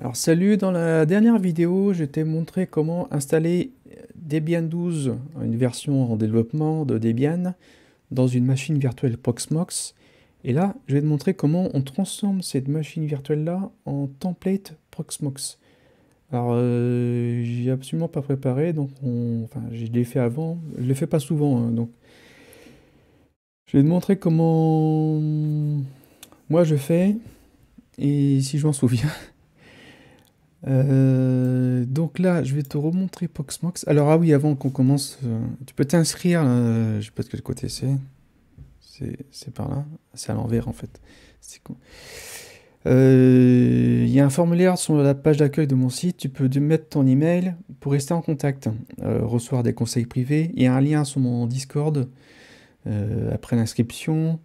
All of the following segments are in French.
Alors salut, dans la dernière vidéo, je t'ai montré comment installer Debian 12, une version en développement de Debian, dans une machine virtuelle Proxmox. Et là, je vais te montrer comment on transforme cette machine virtuelle-là en template Proxmox. Alors, euh, j'ai absolument pas préparé, donc on, enfin, je l'ai fait avant, je le fais pas souvent, hein, donc je vais te montrer comment moi je fais, et si je m'en souviens. Euh, donc là, je vais te remontrer Poxmox. Alors, ah oui, avant qu'on commence, euh, tu peux t'inscrire. je sais pas de quel côté c'est. C'est par là. C'est à l'envers, en fait. C'est con. Euh, il y a un formulaire sur la page d'accueil de mon site. Tu peux mettre ton email pour rester en contact, recevoir des conseils privés. Il y a un lien sur mon Discord après l'inscription.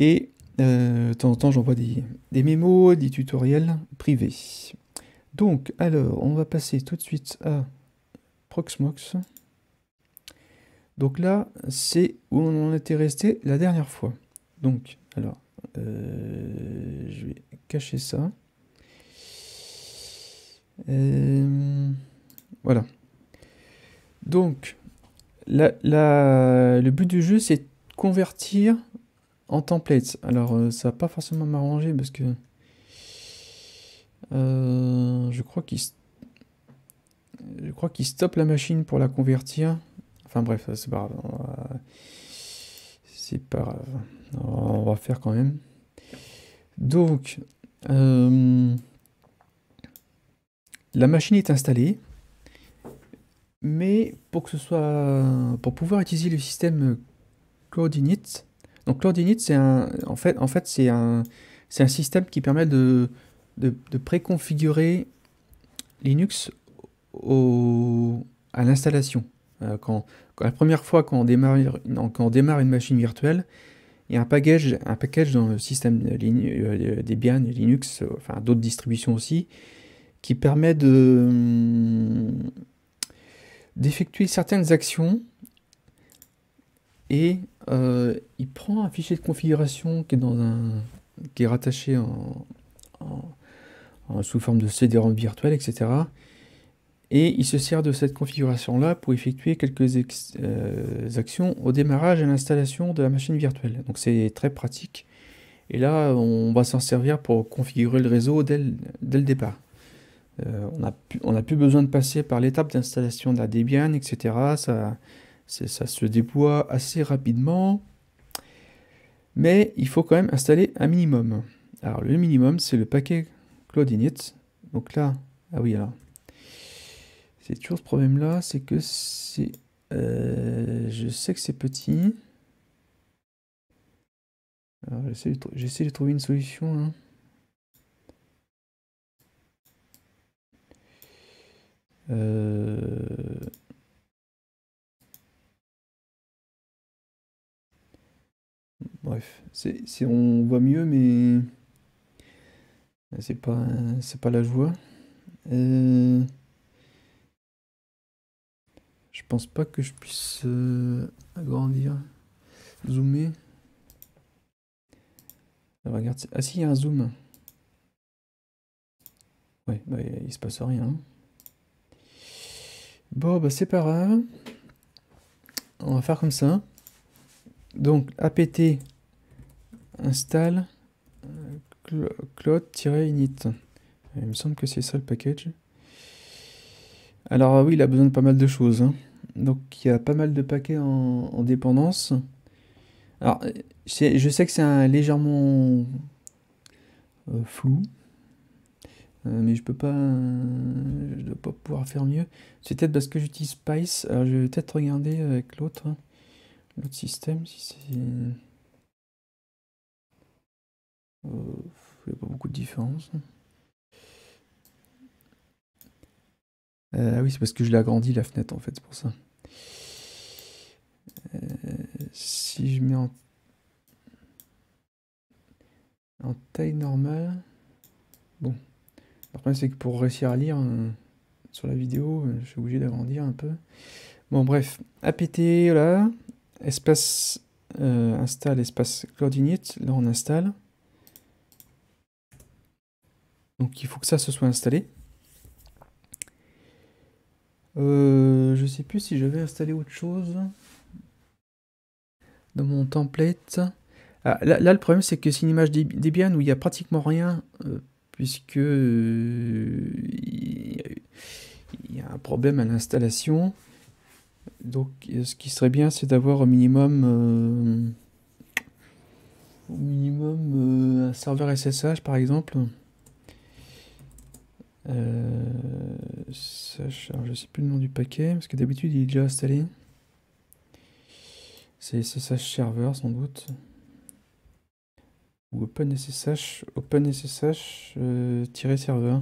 Et euh, de temps en temps, j'envoie des, mémos, des tutoriels privés. Donc, alors, on va passer tout de suite à Proxmox. Donc là, c'est où on en était resté la dernière fois. Donc, alors, euh, je vais cacher ça. Euh, voilà. Donc, le but du jeu, c'est convertir en template, alors euh, ça va pas forcément m'arranger parce que euh, je crois qu'il je crois qu'il stoppe la machine pour la convertir. Enfin bref, c'est pas grave. C'est pas grave. On va faire quand même. Donc, euh, la machine est installée. Mais pour que ce soit, pour pouvoir utiliser le système coordinate, donc Cloudinit, c'est un, en fait, en fait c'est un, c'est un système qui permet de, de, de préconfigurer Linux à l'installation. Euh, quand, la première fois qu'on démarre, démarre une machine virtuelle, il y a un package, un package dans le système euh, Debian, Linux, enfin d'autres distributions aussi, qui permet de d'effectuer certaines actions et euh, il prend un fichier de configuration qui est, dans un, qui est rattaché en, sous forme de CD-ROM virtuel, etc. Et il se sert de cette configuration-là pour effectuer quelques euh, actions au démarrage et à l'installation de la machine virtuelle. Donc c'est très pratique. Et là, on va s'en servir pour configurer le réseau dès le, départ. Euh, on n'a plus besoin de passer par l'étape d'installation de la Debian, etc. Ça, ça se déploie assez rapidement. Mais il faut quand même installer un minimum. Alors le minimum, c'est le paquet Cloud Init. Donc là, ah oui, alors. C'est toujours ce problème-là, c'est que c'est... Euh, je sais que c'est petit. J'essaie de, trouver une solution. Hein. Euh, c'est, on voit mieux, mais c'est pas, c'est pas la joie. Euh, je pense pas que je puisse euh, agrandir, zoomer. Ah, regarde, ah si, il y a un zoom. Ouais, bah, il se passe rien. Bon, bah c'est pas grave. On va faire comme ça. Donc, APT install euh, cloud-init. Il me semble que c'est ça le package. Alors ah oui, il a besoin de pas mal de choses. Hein. Donc il y a pas mal de paquets en, dépendance. Alors je sais que c'est un légèrement euh, flou, euh, mais je peux pas, je dois pas pouvoir faire mieux. C'est peut-être parce que j'utilise Spice. Alors je vais peut-être regarder avec l'autre, hein, l'autre système si c'est. Il euh, n'y a pas beaucoup de différence. Euh, ah oui, c'est parce que je l'ai agrandi la fenêtre en fait, c'est pour ça. Euh, si je mets en, taille normale. Bon. Le problème, c'est que pour réussir à lire sur la vidéo, je suis obligé d'agrandir un peu. Bon, bref. APT, là. Espace. install espace Cloud Là, on installe. Donc il faut que ça se soit installé. Euh, je sais plus si je vais installer autre chose dans mon template. Ah, là, le problème, c'est que c'est une image Debian où il n'y a pratiquement rien, euh, puisque euh, il y a un problème à l'installation. Donc, ce qui serait bien, c'est d'avoir au minimum, euh, au minimum un serveur SSH, par exemple. Euh, ne je sais plus le nom du paquet, parce que d'habitude il est déjà installé. C'est SSH Server sans doute. Ou OpenSSH, ssh euh, server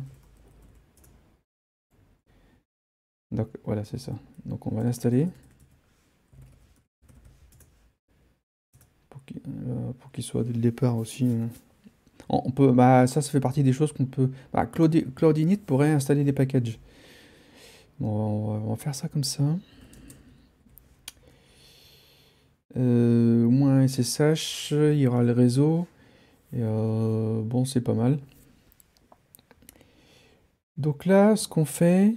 Donc voilà, c'est ça. Donc on va l'installer. Pour qu'il euh, soit dès le départ aussi. Hein on peut, bah, ça, ça fait partie des choses qu'on peut. Bah, pourrait installer des packages. on va, faire ça comme ça. Euh, au moins SSH, il y aura le réseau. Euh, bon, c'est pas mal. Donc là, ce qu'on fait,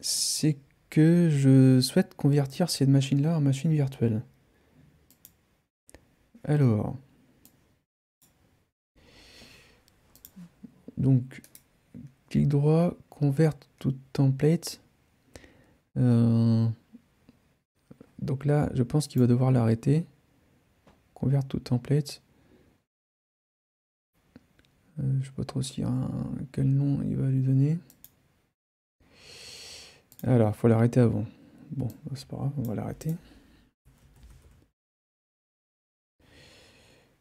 c'est que je souhaite convertir cette machine-là en machine virtuelle. Alors, Donc, clic droit, convert to template. Euh, donc là, je pense qu'il va devoir l'arrêter. Convert to template. Je euh, je sais pas trop si, hein, quel nom il va lui donner. Alors, il faut l'arrêter avant. Bon, bah, c'est pas grave, on va l'arrêter.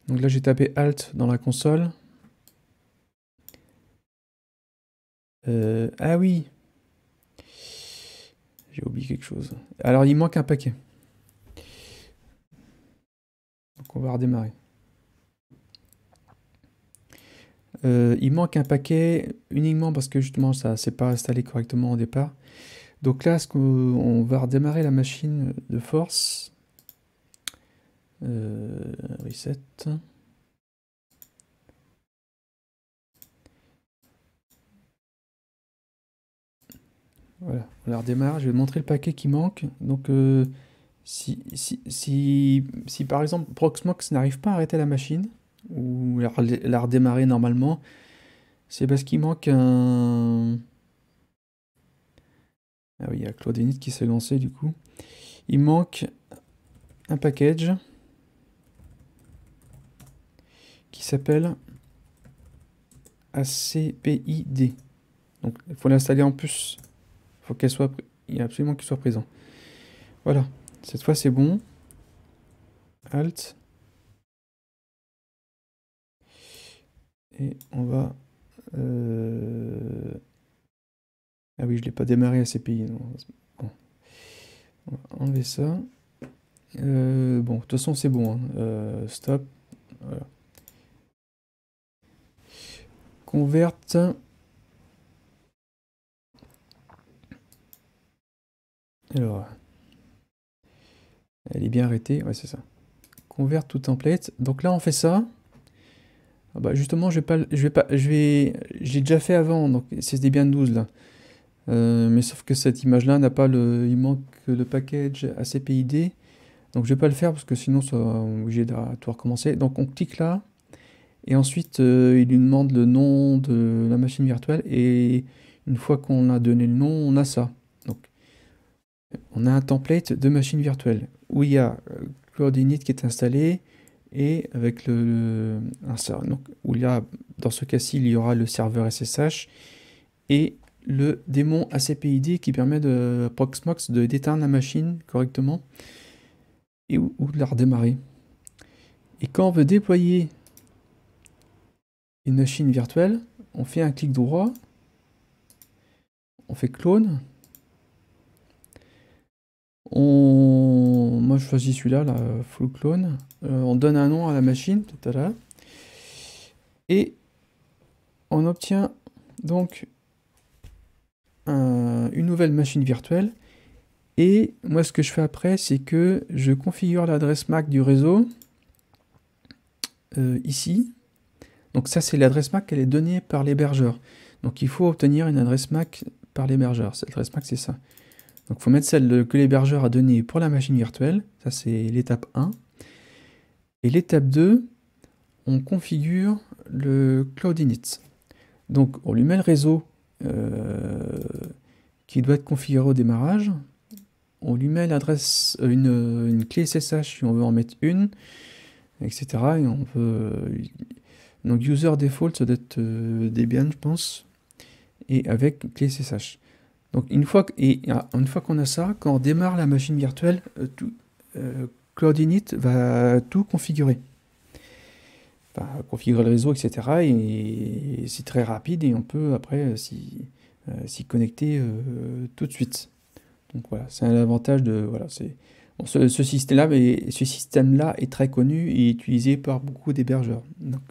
Donc là, j'ai tapé Alt dans la console. Euh, ah oui. J'ai oublié quelque chose. Alors il manque un paquet. Donc on va redémarrer. Euh, il manque un paquet uniquement parce que justement ça s'est pas installé correctement au départ. Donc là, ce on va redémarrer la machine de force. Euh, reset. Voilà, on la redémarre. Je vais montrer le paquet qui manque. Donc, euh, si, si, par exemple Proxmox n'arrive pas à arrêter la machine, ou la, redémarrer normalement, c'est parce qu'il manque un... Ah oui, il y a Claude Init qui s'est lancé du coup. Il manque un package qui s'appelle ACPID. Donc il faut l'installer en plus. Faut qu'elle soit, il y a absolument qu'il soit présent. Voilà, cette fois c'est bon. Alt. Et on va... Euh, ah oui, je ne l'ai pas démarré à CPI. On va enlever ça. Euh, bon, de toute façon c'est bon. Hein. Euh, stop. Voilà. Converte Alors, elle est bien arrêtée. Ouais, c'est ça. Convert tout template. Donc là, on fait ça. Ah bah, justement, je vais pas, je vais pas, je vais, j'ai déjà fait avant, donc c'est bien 12 là. Euh, mais sauf que cette image-là n'a pas le, il manque le package ACPID. Donc je vais pas le faire parce que sinon ça on obligé de tout recommencer. Donc on clique là et ensuite euh, il lui demande le nom de la machine virtuelle et une fois qu'on a donné le nom, on a ça on a un template de machine virtuelle où il y a euh, Coordinate qui est installé et avec le, où il dans ce cas-ci il y aura le serveur SSH et le démon ACPID qui permet de Proxmox de d'éteindre la machine correctement et ou, de la redémarrer. Et quand on veut déployer une machine virtuelle, on fait un clic droit, on fait clone moi je choisis celui-là, la full clone. Euh, on donne un nom à la machine, et on obtient donc une nouvelle machine virtuelle. Et moi ce que je fais après, c'est que je configure l'adresse MAC du réseau euh, ici. Donc ça c'est l'adresse MAC, qui est donnée par l'hébergeur. Donc il faut obtenir une adresse MAC par l'hébergeur. Cette adresse MAC c'est ça. Donc il faut mettre celle que l'hébergeur a donnée pour la machine virtuelle, ça c'est l'étape 1. Et l'étape 2, on configure le cloud init. Donc on lui met le réseau euh, qui doit être configuré au démarrage. On lui met l'adresse, euh, une, clé SSH si on veut en mettre une, etc. Euh, donc user default, ça doit être Debian, je pense. Et avec clé SSH. Donc une fois, et, ah, une fois qu'on a ça, quand on démarre la machine virtuelle, euh, tout, euh, Cloud Init va tout configurer. configurer le réseau, etc. Et, c'est très rapide et on peut après euh, s'y connecter tout de suite. Donc voilà, c'est un avantage de... Voilà, ce, ce système-là est très connu et utilisé par beaucoup d'hébergeurs. Donc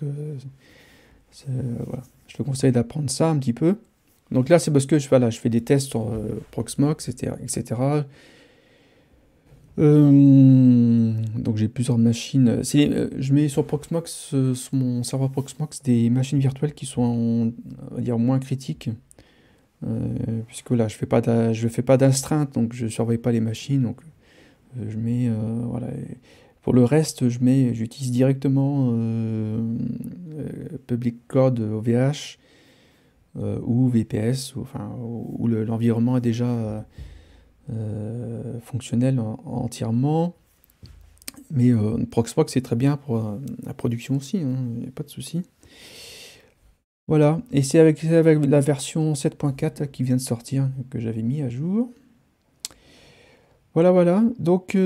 voilà, je te conseille d'apprendre ça un petit peu. Donc là, c'est parce que je, voilà, je fais des tests sur euh, Proxmox, etc. etc. Euh, donc j'ai plusieurs machines. Euh, je mets sur Proxmox, sur mon serveur Proxmox, des machines virtuelles qui sont, dire, moins critiques. puisque là, je ne fais pas d'astreinte, donc je ne surveille pas les machines. Donc je mets, Pour le reste, je mets, j'utilise directement Public code OVH euh, ou VPS, ou, enfin, où l'environnement est déjà euh, euh, fonctionnel entièrement. Mais Proxprox, c'est très bien pour la production aussi, il hein, n'y a pas de souci. Voilà, et c'est avec, la version 7.4 qui vient de sortir que j'avais mis à jour. Voilà, voilà. Donc,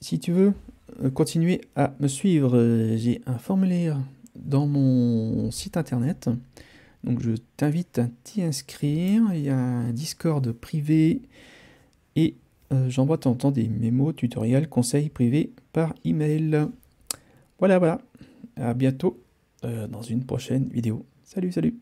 si tu veux continuer à me suivre, j'ai un formulaire dans mon site internet donc je t'invite à t'y inscrire. Il y a un Discord privé et euh, j'envoie de temps temps des mémos, tutoriels, conseils privés par email. Voilà, voilà. À bientôt euh, dans une prochaine vidéo. Salut, salut.